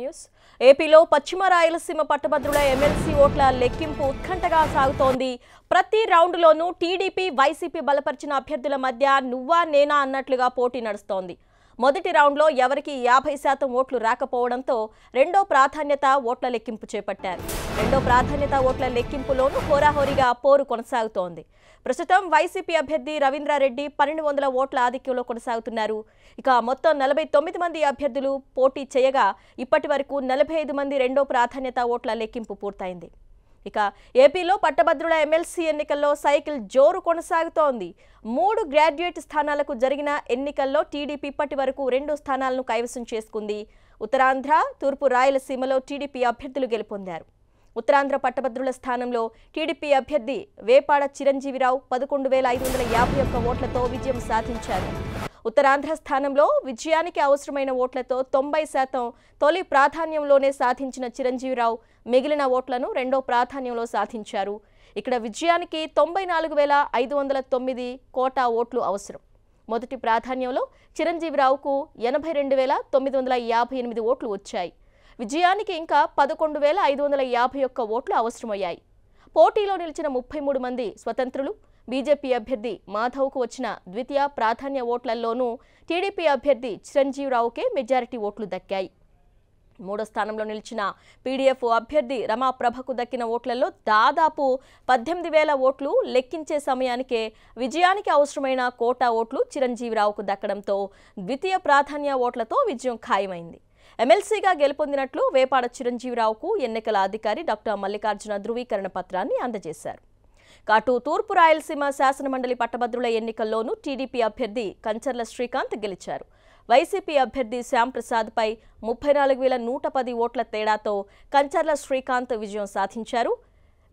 news ఏపీలో పశ్చిమ రాయలసీమ పట్టభద్రుల ఎమ్మెల్సీ ఓట్ల లెక్కింపు ఉత్కంఠగా సాగుతోంది ప్రతి రౌండ్లోనూ టీడీపీ వైసీపీ బలపరిచిన అభ్యర్థుల మధ్య నువ్వా నేనా అన్నట్లుగా పోటీ నడుస్తోంది మొదటి రౌండ్లో ఎవరికి యాభై శాతం ఓట్లు రాకపోవడంతో రెండో ప్రాధాన్యత ఓట్ల లెక్కింపు చేపట్టారు రెండో ప్రాధాన్యత ఓట్ల లెక్కింపులోనూ హోరాహోరీగా పోరు కొనసాగుతోంది ప్రస్తుతం వైసీపీ అభ్యర్థి రవీంద్రారెడ్డి పన్నెండు వందల ఓట్ల ఆధిక్యంలో కొనసాగుతున్నారు ఇక మొత్తం నలభై తొమ్మిది మంది అభ్యర్థులు పోటీ చేయగా ఇప్పటి వరకు నలభై ఐదు మంది రెండో ప్రాధాన్యత ఓట్ల లెక్కింపు పూర్తయింది ఇక ఏపీలో పట్టభద్రుల ఎమ్మెల్సీ ఎన్నికల్లో సైకిల్ జోరు కొనసాగుతోంది మూడు గ్రాడ్యుయేట్ స్థానాలకు జరిగిన ఎన్నికల్లో టీడీపీ ఇప్పటి వరకు రెండు స్థానాలను కైవసం చేసుకుంది ఉత్తరాంధ్ర తూర్పు రాయలసీమలో టీడీపీ అభ్యర్థులు గెలుపొందారు ఉత్తరాంధ్ర పట్టభద్రుల స్థానంలో టీడీపీ అభ్యర్థి వేపాడ చిరంజీవిరావు పదకొండు వేల ఐదు వందల యాభై ఒక్క ఓట్లతో విజయం సాధించారు ఉత్తరాంధ్ర స్థానంలో విజయానికి అవసరమైన ఓట్లతో తొంభై శాతం తొలి ప్రాధాన్యంలోనే సాధించిన చిరంజీవిరావు మిగిలిన ఓట్లను రెండో ప్రాధాన్యంలో సాధించారు ఇక్కడ విజయానికి తొంభై నాలుగు వేల ఐదు వందల తొమ్మిది కోటా ఓట్లు అవసరం మొదటి ప్రాధాన్యంలో చిరంజీవిరావుకు ఎనభై రెండు వేల తొమ్మిది వందల యాభై ఎనిమిది ఓట్లు వచ్చాయి విజయానికి ఇంకా పదకొండు వేల ఐదు వందల యాభై ఒక్క ఓట్లు అవసరమయ్యాయి పోటీలో నిలిచిన ముప్పై మూడు మంది స్వతంత్రులు బీజేపీ అభ్యర్థి మాధవ్కు వచ్చిన ద్వితీయ ప్రాధాన్య ఓట్లల్లోనూ టీడీపీ అభ్యర్థి చిరంజీవిరావుకే మెజారిటీ ఓట్లు దక్కాయి మూడో స్థానంలో నిలిచిన పీడీఎఫ్ అభ్యర్థి రమాప్రభకు దక్కిన ఓట్లలో దాదాపు పద్దెనిమిది వేల ఓట్లు లెక్కించే సమయానికే విజయానికి అవసరమైన కోటా ఓట్లు చిరంజీవిరావుకు దక్కడంతో ద్వితీయ ప్రాధాన్య ఓట్లతో విజయం ఖాయమైంది ఎమ్మెల్సీగా గెలుపొందినట్లు వేపాడ చిరంజీవిరావుకు ఎన్నికల అధికారి డాక్టర్ మల్లికార్జున ధృవీకరణ పత్రాన్ని అందజేశారు కాటు తూర్పు రాయలసీమ శాసనమండలి పట్టభద్రుల ఎన్నికల్లోనూ టీడీపీ అభ్యర్థి కంచర్ల శ్రీకాంత్ గెలిచారు వైసీపీ అభ్యర్థి పై ముప్పై నాలుగు వేల నూట పది ఓట్ల తేడాతో కంచర్ల శ్రీకాంత్ విజయం సాధించారు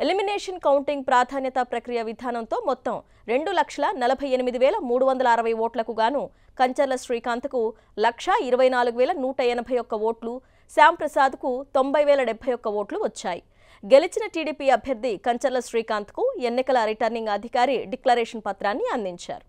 ఎలిమినేషన్ కౌంటింగ్ ప్రాధాన్యత ప్రక్రియ విధానంతో మొత్తం రెండు లక్షల నలభై ఎనిమిది వేల మూడు వందల అరవై ఓట్లకు గాను కంచర్ల శ్రీకాంత్కు లక్ష ఇరవై నాలుగు వేల నూట ఎనభై ఒక్క ఓట్లు శ్యాంప్రసాద్కు తొంభై వేల డెబ్బై ఒక్క ఓట్లు వచ్చాయి గెలిచిన టీడీపీ అభ్యర్థి కంచర్ల శ్రీకాంత్కు ఎన్నికల రిటర్నింగ్ అధికారి డిక్లరేషన్ పత్రాన్ని అందించారు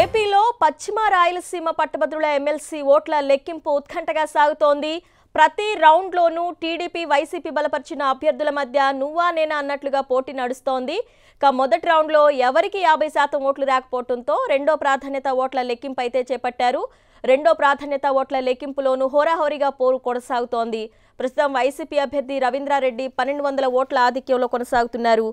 ఏపీలో పశ్చిమ రాయలసీమ పట్టభద్రుల ఎమ్మెల్సీ ఓట్ల లెక్కింపు ఉత్కంఠగా సాగుతోంది ప్రతి రౌండ్లోనూ టీడీపీ వైసీపీ బలపరిచిన అభ్యర్థుల మధ్య నువ్వా నేనా అన్నట్లుగా పోటీ నడుస్తోంది ఇక మొదటి రౌండ్లో ఎవరికి యాభై శాతం ఓట్లు రాకపోవడంతో రెండో ప్రాధాన్యత ఓట్ల లెక్కింపు అయితే చేపట్టారు రెండో ప్రాధాన్యత ఓట్ల లెక్కింపులోనూ హోరాహోరీగా పోరు కొనసాగుతోంది ప్రస్తుతం వైసీపీ అభ్యర్థి రవీంద్రారెడ్డి పన్నెండు వందల ఓట్ల ఆధిక్యంలో కొనసాగుతున్నారు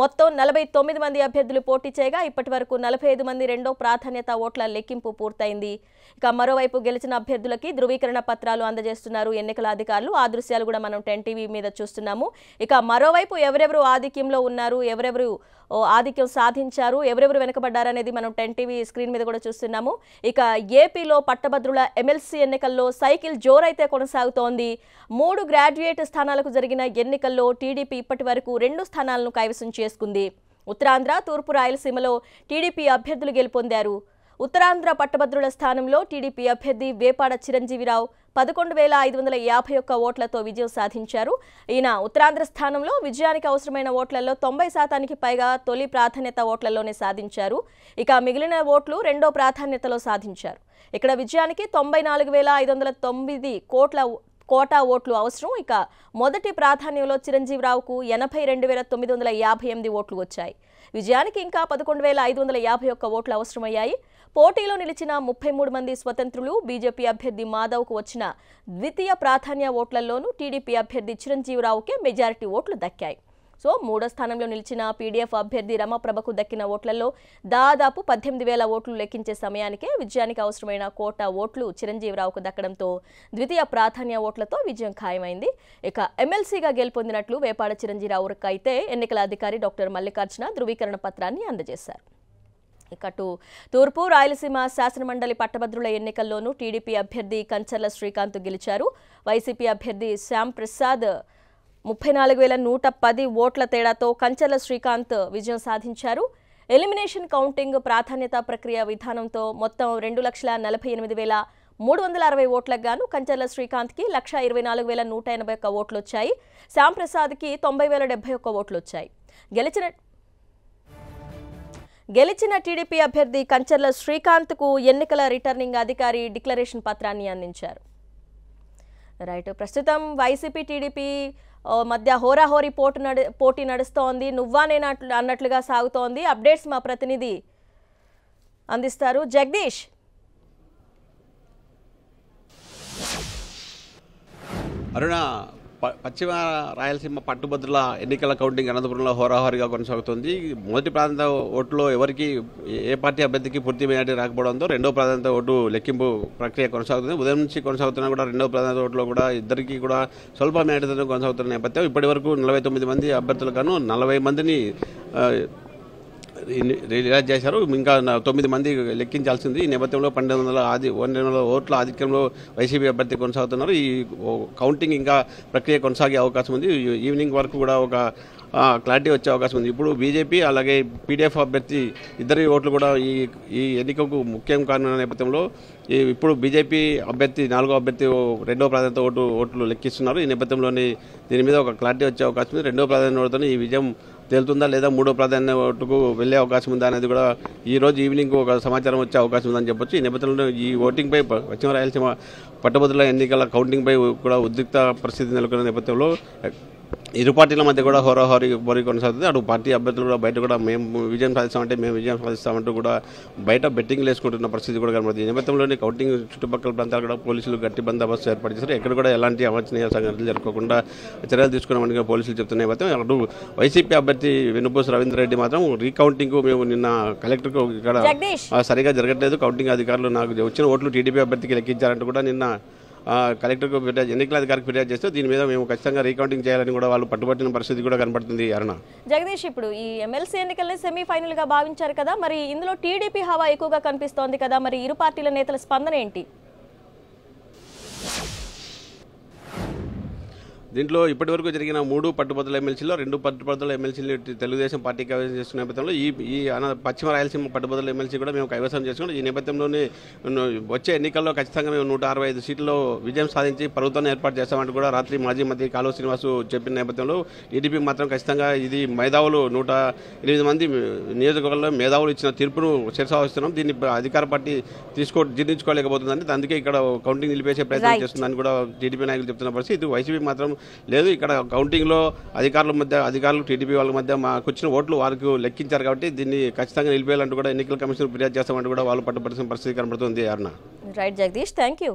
మొత్తం నలభై తొమ్మిది మంది అభ్యర్థులు పోటీ చేయగా ఇప్పటి వరకు నలభై ఐదు మంది రెండో ప్రాధాన్యత ఓట్ల లెక్కింపు పూర్తయింది ఇక మరోవైపు గెలిచిన అభ్యర్థులకి ధృవీకరణ పత్రాలు అందజేస్తున్నారు ఎన్నికల అధికారులు ఆ దృశ్యాలు కూడా మనం టెన్ టీవీ మీద చూస్తున్నాము ఇక మరోవైపు ఎవరెవరు ఆధిక్యంలో ఉన్నారు ఎవరెవరు ఆధిక్యం సాధించారు ఎవరెవరు వెనుకబడ్డారనేది మనం టెన్ టీవీ స్క్రీన్ మీద కూడా చూస్తున్నాము ఇక ఏపీలో పట్టభద్రుల ఎమ్మెల్సీ ఎన్నికల్లో సైకిల్ జోరైతే కొనసాగుతోంది మూడు గ్రాడ్యుయేట్ స్థానాలకు జరిగిన ఎన్నికల్లో టీడీపీ ఇప్పటి వరకు రెండు స్థానాలను కైవసం చేసుకుంది ఉత్తరాంధ్ర తూర్పు రాయలసీమలో టీడీపీ అభ్యర్థులు గెలుపొందారు ఉత్తరాంధ్ర పట్టభద్రుల స్థానంలో టీడీపీ అభ్యర్థి వేపాడ చిరంజీవిరావు పదకొండు వేల ఐదు వందల యాభై ఒక్క ఓట్లతో విజయం సాధించారు ఈయన ఉత్తరాంధ్ర స్థానంలో విజయానికి అవసరమైన ఓట్లలో తొంభై శాతానికి పైగా తొలి ప్రాధాన్యత ఓట్లలోనే సాధించారు ఇక మిగిలిన ఓట్లు రెండో ప్రాధాన్యతలో సాధించారు ఇక్కడ విజయానికి తొంభై నాలుగు వేల ఐదు వందల తొమ్మిది కోట్ల కోటా ఓట్లు అవసరం ఇక మొదటి ప్రాధాన్యంలో చిరంజీవిరావుకు ఎనభై రెండు వేల తొమ్మిది వందల యాభై ఎనిమిది ఓట్లు వచ్చాయి విజయానికి ఇంకా పదకొండు వేల ఐదు వందల యాభై ఒక్క ఓట్లు అవసరమయ్యాయి పోటీలో నిలిచిన ముప్పై మూడు మంది స్వతంత్రులు బీజేపీ అభ్యర్థి మాధవ్కు వచ్చిన ద్వితీయ ప్రాధాన్య ఓట్లలోనూ టీడీపీ అభ్యర్థి చిరంజీవిరావుకే మెజారిటీ ఓట్లు దక్కాయి సో మూడో స్థానంలో నిలిచిన పీడీఎఫ్ అభ్యర్థి రమప్రభకు దక్కిన ఓట్లలో దాదాపు పద్దెనిమిది వేల ఓట్లు లెక్కించే సమయానికే విజయానికి అవసరమైన కోట ఓట్లు చిరంజీవిరావుకు దక్కడంతో ద్వితీయ ప్రాధాన్య ఓట్లతో విజయం ఖాయమైంది ఇక ఎమ్మెల్సీగా గెలుపొందినట్లు వేపాడ చిరంజీరావుకు అయితే ఎన్నికల అధికారి డాక్టర్ మల్లికార్జున ధృవీకరణ పత్రాన్ని అందజేశారు ఇకటు తూర్పు రాయలసీమ శాసనమండలి పట్టభద్రుల ఎన్నికల్లోనూ టీడీపీ అభ్యర్థి కంచర్ల శ్రీకాంత్ గెలిచారు వైసీపీ అభ్యర్థి శ్యాంప్రసాద్ ప్రసాద్ ముప్పై నాలుగు వేల నూట పది ఓట్ల తేడాతో కంచెల శ్రీకాంత్ విజయం సాధించారు ఎలిమినేషన్ కౌంటింగ్ ప్రాధాన్యత ప్రక్రియ విధానంతో మొత్తం రెండు లక్షల నలభై ఎనిమిది వేల మూడు వందల అరవై ఓట్లకు గాను కంచర్ల శ్రీకాంత్కి లక్ష ఇరవై నాలుగు వేల నూట ఎనభై ఒక్క ఓట్లు వచ్చాయి శ్యాంప్రసాద్కి తొంభై వేల డెబ్బై ఒక్క ఓట్లు వచ్చాయి గెలిచిన గెలిచిన టీడీపీ అభ్యర్థి కంచర్ల శ్రీకాంత్కు ఎన్నికల రిటర్నింగ్ అధికారి డిక్లరేషన్ పత్రాన్ని అందించారు రైట్ ప్రస్తుతం వైసీపీ టీడీపీ మధ్య హోరాహోరి పోటు నడి పోటీ నడుస్తోంది నువ్వా నేను అన్నట్లుగా సాగుతోంది అప్డేట్స్ మా ప్రతినిధి అందిస్తారు జగదీష్ అరుణ పశ్చిమ రాయలసీమ పట్టుభద్రుల ఎన్నికల కౌంటింగ్ అనంతపురంలో హోరాహోరీగా కొనసాగుతుంది మొదటి ప్రాంత ఓట్లో ఎవరికి ఏ పార్టీ అభ్యర్థికి పూర్తి మెజార్టీ రాకపోవడంతో రెండో ప్రాంత ఓటు లెక్కింపు ప్రక్రియ కొనసాగుతుంది ఉదయం నుంచి కొనసాగుతున్నా కూడా రెండో ప్రాంత ఓట్లో కూడా ఇద్దరికి కూడా స్వల్ప మెజార్టీతో కొనసాగుతున్న నేపథ్యం ఇప్పటి వరకు నలభై తొమ్మిది మంది అభ్యర్థులకు నలభై మందిని రిలీజ్ చేశారు ఇంకా తొమ్మిది మంది లెక్కించాల్సింది ఈ నేపథ్యంలో పన్నెండు వందల ఆది వందల ఓట్ల ఆధిక్యంలో వైసీపీ అభ్యర్థి కొనసాగుతున్నారు ఈ కౌంటింగ్ ఇంకా ప్రక్రియ కొనసాగే అవకాశం ఉంది ఈవినింగ్ వరకు కూడా ఒక క్లారిటీ వచ్చే అవకాశం ఉంది ఇప్పుడు బీజేపీ అలాగే పీడీఎఫ్ అభ్యర్థి ఇద్దరి ఓట్లు కూడా ఈ ఈ ఎన్నికకు ముఖ్యం కానున్న నేపథ్యంలో ఇప్పుడు బీజేపీ అభ్యర్థి నాలుగో అభ్యర్థి రెండో ప్రాధాన్యత ఓటు ఓట్లు లెక్కిస్తున్నారు ఈ నేపథ్యంలోనే దీని మీద ఒక క్లారిటీ వచ్చే అవకాశం ఉంది రెండో ప్రాధాన్యత ఓటుతో ఈ విజయం తేలుతుందా లేదా మూడో ప్రాధాన్య ఓటుకు వెళ్ళే అవకాశం ఉందా అనేది కూడా ఈ రోజు ఈవినింగ్ ఒక సమాచారం వచ్చే అవకాశం ఉందని చెప్పొచ్చు ఈ నేపథ్యంలో ఈ ఓటింగ్పై పశ్చిమ రాయలసీమ పట్టభద్రుల ఎన్నికల కౌంటింగ్పై కూడా ఉద్రిక్త పరిస్థితి నెలకొన్న నేపథ్యంలో ఇరు పార్టీల మధ్య కూడా హోరాహోరీ బరి కొనసాగుతుంది అటు పార్టీ అభ్యర్థులు కూడా బయట కూడా మేము విజయం సాధిస్తామంటే మేము విజయం సాధిస్తామంటూ కూడా బయట బెట్టింగ్లు వేసుకుంటున్న పరిస్థితి కూడా కనబడుతుంది నేపథ్యంలోని కౌంటింగ్ చుట్టుపక్కల ప్రాంతాలు కూడా పోలీసులు గట్టి బందోబస్తు ఏర్పాటు చేశారు ఎక్కడ కూడా ఎలాంటి అవాంఛనీయ సంఘటనలు జరగకుండా చర్యలు తీసుకున్నామని పోలీసులు చెప్తున్న నేపథ్యం అటు వైసీపీ అభ్యర్థి వెనుపూస రవీంద్ర రెడ్డి మాత్రం రీకౌంటింగ్ మేము నిన్న కలెక్టర్కు ఇక్కడ సరిగా జరగట్లేదు కౌంటింగ్ అధికారులు నాకు వచ్చిన ఓట్లు టీడీపీ అభ్యర్థికి లెక్కించారంటూ కూడా నిన్న కలెక్టర్కు ఫిర్యాదు ఎన్నికల అధికారికి ఫిర్యాదు చేస్తే దీని మీద మేము ఖచ్చితంగా రీకౌంటింగ్ చేయాలని కూడా వాళ్ళు పట్టుబట్టిన పరిస్థితి కూడా కనబడుతుంది అరుణ జగదీష్ ఇప్పుడు ఈ ఎమ్మెల్సీ ఎన్నికల్ని సెమీఫైనల్గా భావించారు కదా మరి ఇందులో టీడీపీ హవా ఎక్కువగా కనిపిస్తోంది కదా మరి ఇరు పార్టీల నేతల స్పందన ఏంటి దీంట్లో ఇప్పటివరకు జరిగిన మూడు పట్టుబద్దుల ఎమ్మెల్సీలో రెండు పట్టుబద్దుల ఎమ్మెల్సీలు తెలుగుదేశం పార్టీ కైవసం చేస్తున్న నేపథ్యంలో ఈ ఈ పశ్చిమ రాయలసీమ పట్టుబద్దుల ఎమ్మెల్సీ కూడా మేము కైవసం చేసుకున్నాం ఈ నేపథ్యంలోనే వచ్చే ఎన్నికల్లో ఖచ్చితంగా మేము నూట అరవై ఐదు సీట్లలో విజయం సాధించి ప్రభుత్వాన్ని ఏర్పాటు చేస్తామంటూ కూడా రాత్రి మాజీ మంత్రి కాలువ శ్రీనివాసు చెప్పిన నేపథ్యంలో టీడీపీ మాత్రం ఖచ్చితంగా ఇది మేధావులు నూట ఎనిమిది మంది నియోజకవర్గంలో మేధావులు ఇచ్చిన తీర్పును శిరసావహిస్తున్నాం దీన్ని అధికార పార్టీ తీసుకో జీర్ణించుకోలేకపోతుందని అందుకే ఇక్కడ కౌంటింగ్ నిలిపేసే ప్రయత్నం చేస్తుందని కూడా టీడీపీ నాయకులు చెప్తున్న పరిస్థితి వైసీపీ మాత్రం లేదు ఇక్కడ కౌంటింగ్లో అధికారుల మధ్య అధికారులు టీడీపీ వాళ్ళ మధ్య మాకు వచ్చిన ఓట్లు వాళ్ళకు లెక్కించారు కాబట్టి దీన్ని ఖచ్చితంగా నిలిపేయాలంటూ కూడా ఎన్నికల కమిషన్ ఫిర్యాదు చేస్తామంటూ కూడా వాళ్ళు పట్టుపరిచిన పరిస్థితి కనబడుతుంది Aruna right Jagadish thank you